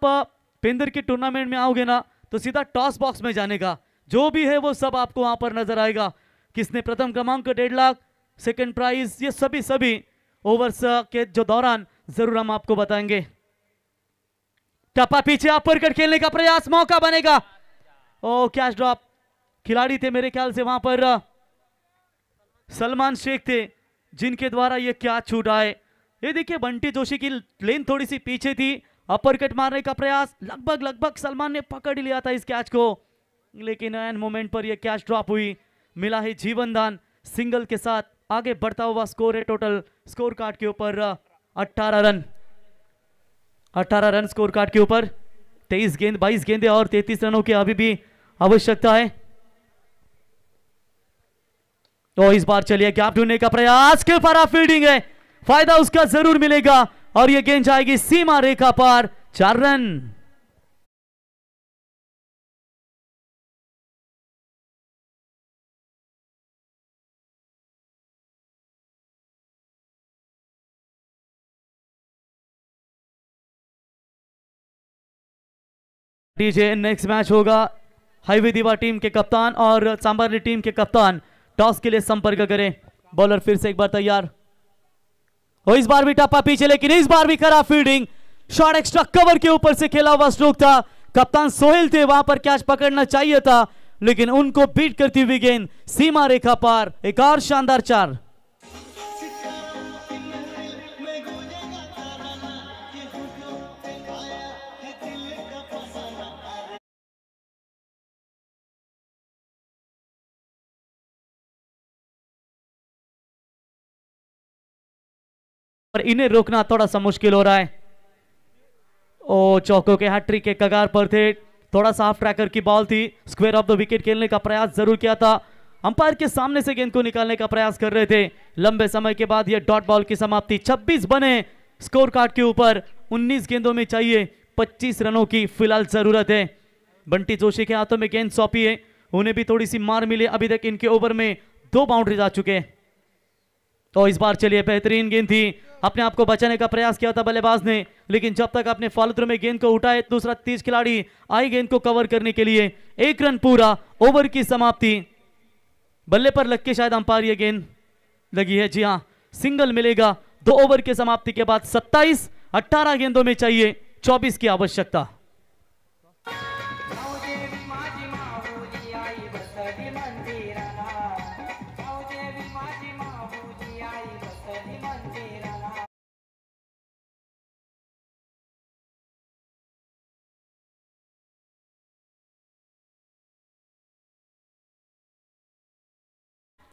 [SPEAKER 4] पेंदर के टूर्नामेंट में आओगे ना तो सीधा टॉस बॉक्स में जाने का जो भी है वो सब आपको वहां पर नजर आएगा किसने प्रथम क्रमांक डेढ़ लाख सेकेंड प्राइज ये सभी सभी ओवर्स के जो दौरान जरूर हम आपको बताएंगे टप्पा पीछे अपर कर खेलने का प्रयास मौका बनेगा ओ कैश ड्रॉप खिलाड़ी थे मेरे ख्याल से वहां पर सलमान शेख थे जिनके द्वारा ये क्या छूटा है ये देखिए बंटी जोशी की लेन थोड़ी सी पीछे थी अपर कट मारने का प्रयास लगभग लगभग सलमान ने पकड़ लिया था इस कैच को लेकिन एन मोमेंट पर यह कैच ड्रॉप हुई मिला है जीवन दान सिंगल के साथ आगे बढ़ता हुआ स्कोर है टोटल स्कोर कार्ड के ऊपर 18 रन 18 रन स्कोर कार्ड के ऊपर 23 गेंद 22 गेंदे और 33 रनों की अभी भी आवश्यकता है तो इस बार चलिए गैप ढूंढने का प्रयास के पर फील्डिंग है
[SPEAKER 2] फायदा उसका जरूर मिलेगा और ये गेंद जाएगी सीमा रेखा पर चार रन डीजे नेक्स्ट मैच होगा हाईवे दीवा टीम के कप्तान और सांबरली
[SPEAKER 4] टीम के कप्तान टॉस के लिए संपर्क करें बॉलर फिर से एक बार तैयार हो इस बार भी टप्पा पीछे लेकिन इस बार भी खराब फील्डिंग शॉर्ट एक्स्ट्रा कवर के ऊपर से खेला हुआ स्ट्रोक था कप्तान सोहेल थे वहां पर कैच पकड़ना चाहिए था लेकिन उनको बीट करती हुई गेंद सीमा रेखा पार एक और शानदार चार
[SPEAKER 2] पर इन्हें रोकना थोड़ा सा मुश्किल हो रहा है ओ चौको के हैट्रिक
[SPEAKER 4] के कगार पर थे थोड़ा सा हाफ ट्रैकर की बॉल थी स्क्वेयर ऑफ द विकेट खेलने का प्रयास जरूर किया था अंपायर के सामने से गेंद को निकालने का प्रयास कर रहे थे लंबे समय के बाद यह डॉट बॉल की समाप्ति 26 बने स्कोर कार्ड के ऊपर 19 गेंदों में चाहिए 25 रनों की फिलहाल जरूरत है बंटी जोशी के हाथों में गेंद सौंपी है उन्हें भी थोड़ी सी मार मिली अभी तक इनके ओवर में दो बाउंड्रीज आ चुके हैं तो इस बार चलिए बेहतरीन गेंद थी अपने आप को बचाने का प्रयास किया था बल्लेबाज ने लेकिन जब तक अपने फॉलो में गेंद को उठाए दूसरा तीस खिलाड़ी आई गेंद को कवर करने के लिए एक रन पूरा ओवर की समाप्ति बल्ले पर लग के शायद अंपायर ये गेंद लगी है जी हाँ सिंगल मिलेगा दो ओवर के समाप्ति के बाद 27, 18 गेंदों में चाहिए 24 की आवश्यकता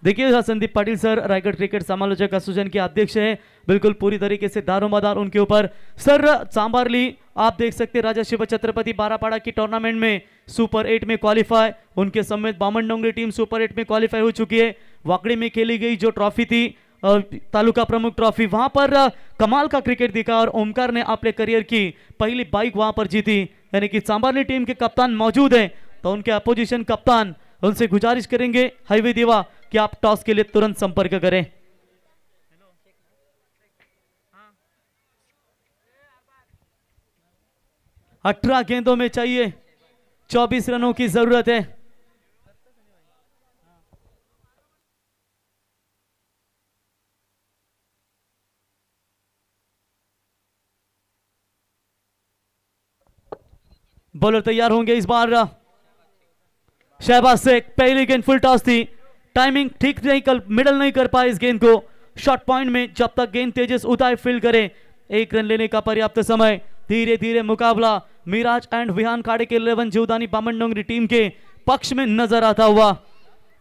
[SPEAKER 2] देखिए संदीप पाटिल सर रायगढ़ क्रिकेट समालोचक एसोसिएशन के अध्यक्ष हैं
[SPEAKER 4] बिल्कुल पूरी तरीके से दारोमदार उनके ऊपर सर सांबारली आप देख सकते हैं राजा शिव छत्रपति बारापाड़ा की टूर्नामेंट में सुपर एट में क्वालिफाई उनके समेत Baman Dongri team super eight में क्वालिफाई हो चुकी है वाकड़ी में खेली गई जो ट्रॉफी थी तालुका प्रमुख ट्रॉफी वहां पर कमाल का क्रिकेट दिखा और ओमकार ने अपने करियर की पहली बाइक वहां पर जीती यानी कि सांबारली टीम के कप्तान मौजूद हैं तो उनके अपोजिशन कप्तान उनसे गुजारिश करेंगे हाईवे दिवा कि आप टॉस के लिए तुरंत संपर्क करें अठारह गेंदों में चाहिए चौबीस रनों की जरूरत है बॉलर तैयार होंगे इस बार शहबाज शेख पहली गेंद फुल टॉस थी टाइमिंग ठीक नहीं कर मिडल नहीं कर पाए इस गेंद को शॉर्ट पॉइंट में जब तक गेंद तेजस उदय फील करे एक रन लेने का पर्याप्त समय धीरे धीरे मुकाबला Miraj and Vihan Khadekar eleven Jivdani Baman Dongri team के पक्ष में नजर आता हुआ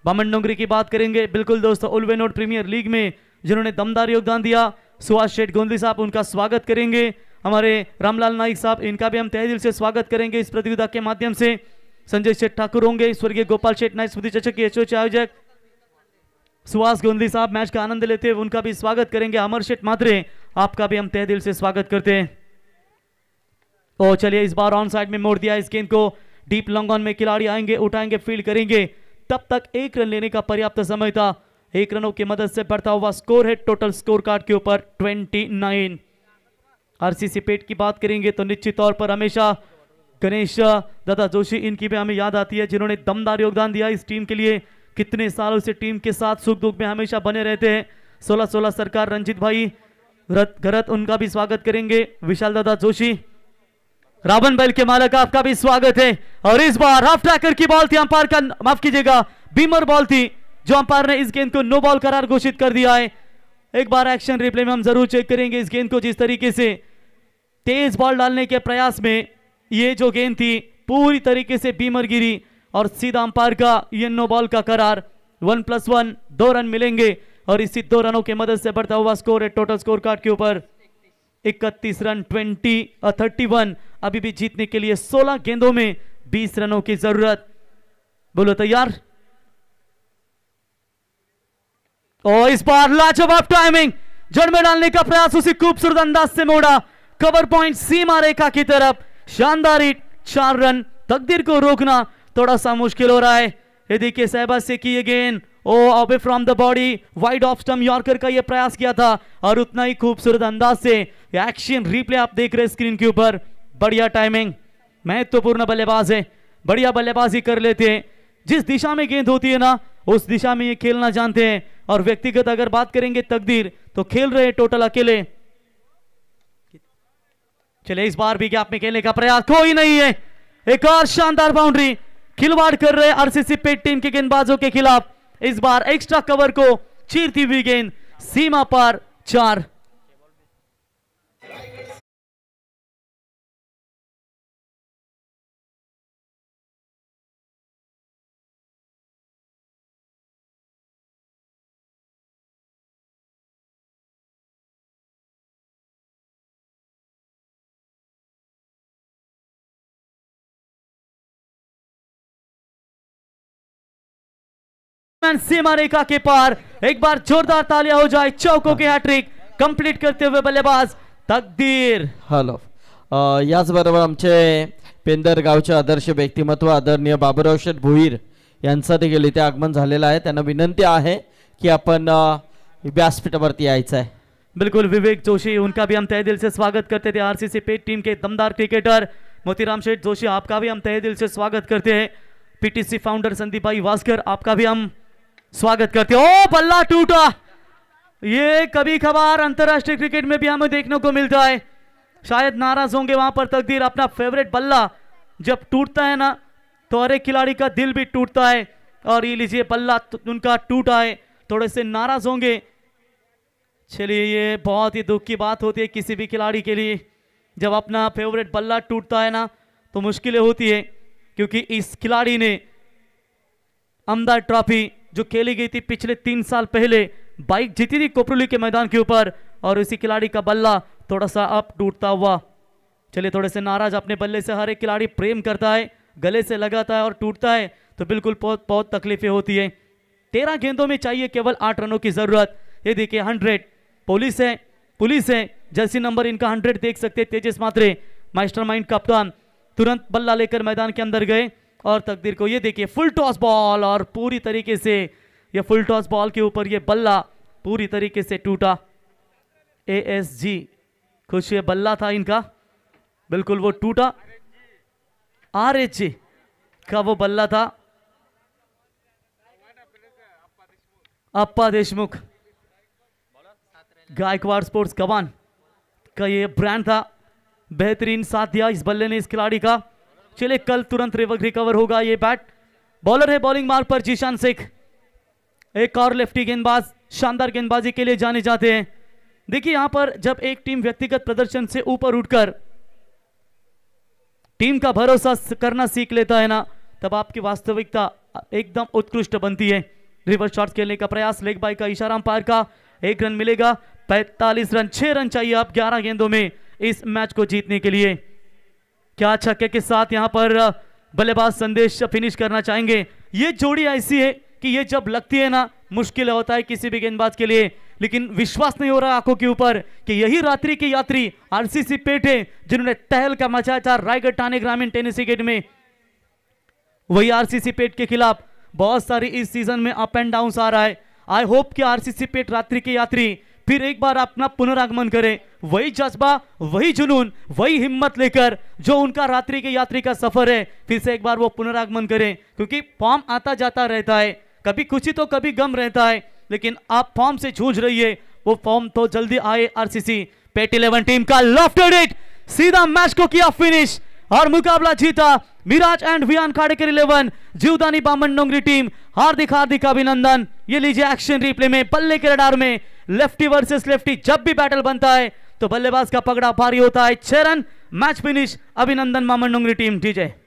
[SPEAKER 4] बामन डोंगरी की बात करेंगे बिल्कुल दोस्तों नोट प्रीमियर लीग में जिन्होंने दमदार योगदान दिया सुहास शेठ गोंदली साहब उनका स्वागत करेंगे हमारे रामलाल नाइक साहब इनका भी हम तह दिल से स्वागत करेंगे इस प्रतियोगिता के माध्यम से संजय शेठ ठाकुर होंगे स्वर्गीय गोपाल शेठ नाइक स्मृति चचक के आयोजक सुहास गोंदी साहब मैच का आनंद लेते हुए उनका भी स्वागत करेंगे अमर शेट मात्रे आपका भी हम तह दिल से स्वागत करते हैं तो चलिए इस बार ऑन साइड में मोड़ दिया इस गेंद को डीप लॉन्ग ऑन में खिलाड़ी आएंगे उठाएंगे फील्ड करेंगे तब तक एक रन लेने का पर्याप्त समय था एक रनों की मदद से बढ़ता हुआ स्कोर है टोटल स्कोर कार्ड के ऊपर 29 आरसीसी पेट की बात करेंगे तो निश्चित तौर पर हमेशा गणेश दादा जोशी इनकी भी हमें याद आती है जिन्होंने दमदार योगदान दिया इस टीम के लिए कितने सालों से टीम के साथ सुख दुख में हमेशा बने रहते हैं सोलह सोलह सरकार रंजित भाई गरत उनका भी स्वागत करेंगे विशाल दादा जोशी रावण बैल के मालक आपका भी स्वागत है और इस बार हाफ ट्रैकर की बॉल थी अंपायर का माफ कीजिएगा बीमर बॉल थी जो अंपायर ने इस गेंद को नो बॉल करार घोषित कर दिया है एक बार एक्शन रिप्ले में हम जरूर चेक करेंगे इस गेंद को जिस तरीके से तेज बॉल डालने के प्रयास में ये जो गेंद थी पूरी तरीके से बीमर गिरी और सीधा अंपायर का येनो बॉल का करार वन प्लस वन दो रन मिलेंगे और इसी दो रनों की मदद से बढ़ता हुआ स्कोर है टोटल स्कोर कार्ड के ऊपर इकतीस रन ट्वेंटी और थर्टी वन अभी भी जीतने के लिए सोलह गेंदों में बीस रनों की जरूरत बोलो तैयार और इस बार लाजवाब टाइमिंग जड़ में डालने का प्रयास उसी खूबसूरत अंदाज से मोड़ा कवर पॉइंट सीमा रेखा की तरफ शानदार चार रन तकदीर को रोकना थोड़ा सा मुश्किल हो रहा है ये देखिए सहबाज से की अगेन ओ away from the body wide off stump yorker का ये प्रयास किया था और उतना ही खूबसूरत अंदाज से एक्शन रिप्ले आप देख रहे स्क्रीन के ऊपर बढ़िया टाइमिंग महत्वपूर्ण बल्लेबाज है बढ़िया बल्लेबाजी कर लेते हैं जिस दिशा में गेंद होती है ना उस दिशा में ये खेलना जानते हैं और व्यक्तिगत अगर बात करेंगे तकदीर तो खेल रहे टोटल अकेले चले इस बार भी गैप में खेलने का प्रयास कोई नहीं है एक और शानदार बाउंड्री खिलवाड़ कर रहे आरसीसी पेट टीम के गेंदबाजों के खिलाफ इस बार एक्स्ट्रा कवर को चीरती हुई गेंद सीमा पर चार
[SPEAKER 2] पाकिस्तान सीमा के पार एक बार जोरदार तालियां हो जाए चौकों के हैट्रिक कंप्लीट
[SPEAKER 4] करते हुए बल्लेबाज तकदीर
[SPEAKER 3] हॅलो याचबरोबर आमचे पेंदर गावचे आदर्श व्यक्तिमत्व आदरणीय बाबुराव शेठ भुईर यांचं देखील इथे आगमन झालेलं आहे त्यांना विनंती आहे की आपण व्यासपीठावरती यायचं आहे बिल्कुल
[SPEAKER 4] विवेक जोशी उनका भी हम तय दिल से स्वागत करते थे आरसीसी पेट टीम के दमदार क्रिकेटर मोतीराम शेठ जोशी आपका भी हम तय दिल से स्वागत करते हैं पीटीसी फाउंडर संदीप भाई वास्कर आपका भी हम स्वागत करते हो बल्ला टूटा ये कभी कभार अंतरराष्ट्रीय क्रिकेट में भी हमें देखने को मिलता है शायद नाराज होंगे वहां पर तकदीर अपना फेवरेट बल्ला जब टूटता है ना तो हर एक खिलाड़ी का दिल भी टूटता है और ये लीजिए बल्ला तो उनका टूटा है थोड़े से नाराज होंगे चलिए ये बहुत ही दुख की बात होती है किसी भी खिलाड़ी के लिए जब अपना फेवरेट बल्ला टूटता है ना तो मुश्किलें होती है क्योंकि इस खिलाड़ी ने अमदार ट्रॉफी जो खेली गई थी पिछले तीन साल पहले बाइक जीती थी कोपरुली के मैदान के ऊपर और उसी खिलाड़ी का बल्ला थोड़ा सा अप टूटता हुआ चलिए थोड़े से नाराज अपने बल्ले से हर एक खिलाड़ी प्रेम करता है गले से लगाता है और टूटता है तो बिल्कुल बहुत बहुत तकलीफें होती है तेरह गेंदों में चाहिए केवल आठ रनों की ज़रूरत ये देखिए हंड्रेड पुलिस है पुलिस है जर्सी नंबर इनका हंड्रेड देख सकते तेजस मात्रे माइंड कप्तान तुरंत बल्ला लेकर मैदान के अंदर गए और तकदीर को ये देखिए फुल टॉस बॉल और पूरी तरीके से ये फुल टॉस बॉल के ऊपर ये बल्ला पूरी तरीके से टूटा ए एस जी कुछ ये बल्ला था इनका बिल्कुल वो टूटा आर एच जी का वो बल्ला था अप्पा देशमुख गायकवाड़ स्पोर्ट्स कवान का ये ब्रांड था बेहतरीन साथ दिया इस बल्ले ने इस खिलाड़ी का चले कल तुरंत रिकवर होगा ये बैट बॉलर है बॉलिंग मार्ग पर जीशान सिख एक और लेफ्टी गेंदबाज शानदार गेंदबाजी के लिए जाने जाते हैं देखिए यहां पर जब एक टीम व्यक्तिगत प्रदर्शन से ऊपर उठकर टीम का भरोसा करना सीख लेता है ना तब आपकी वास्तविकता एकदम उत्कृष्ट बनती है रिवर्स शॉट खेलने का प्रयास लेग बाई का इशारा पार का एक रन मिलेगा 45 रन 6 रन चाहिए आप 11 गेंदों में इस मैच को जीतने के लिए क्या छक्के के साथ यहां पर बल्लेबाज संदेश फिनिश करना चाहेंगे ये जोड़ी ऐसी है कि ये जब लगती है ना मुश्किल होता है किसी भी गेंदबाज के लिए लेकिन विश्वास नहीं हो रहा आंखों के ऊपर कि यही रात्रि के यात्री आरसीसी है जिन्होंने टहल का मचाया था रायगढ़ टाने ग्रामीण टेनिस क्रिकेट में वही आरसीसी पेट के खिलाफ बहुत सारी इस सीजन में अप एंड डाउन आ रहा है आई होप कि आरसीसी पेट रात्रि के यात्री फिर एक बार अपना पुनरागमन करें वही जज्बा वही जुनून वही हिम्मत लेकर जो उनका रात्रि के यात्री का सफर है फिर से एक बार वो पुनरागमन करें क्योंकि फॉर्म आता जाता रहता है कभी खुशी तो कभी गम रहता है लेकिन आप फॉर्म से जूझ रही है वो फॉर्म तो जल्दी आए आरसीसी पेट इलेवन टीम का लॉफ्ट सीधा मैच को किया फिनिश और मुकाबला जीता Miraj and Viyan Khadekar eleven Jivdani Baman Dongri team हार्दिक हार्दिक अभिनंदन ये लीजिए एक्शन रिप्ले में बल्ले के रडार में लेफ्टी वर्सेस लेफ्टी जब भी बैटल बनता है तो बल्लेबाज का पगड़ा भारी होता है छह रन मैच फिनिश अभिनंदन बामन डोंगरी टीम
[SPEAKER 2] जीजे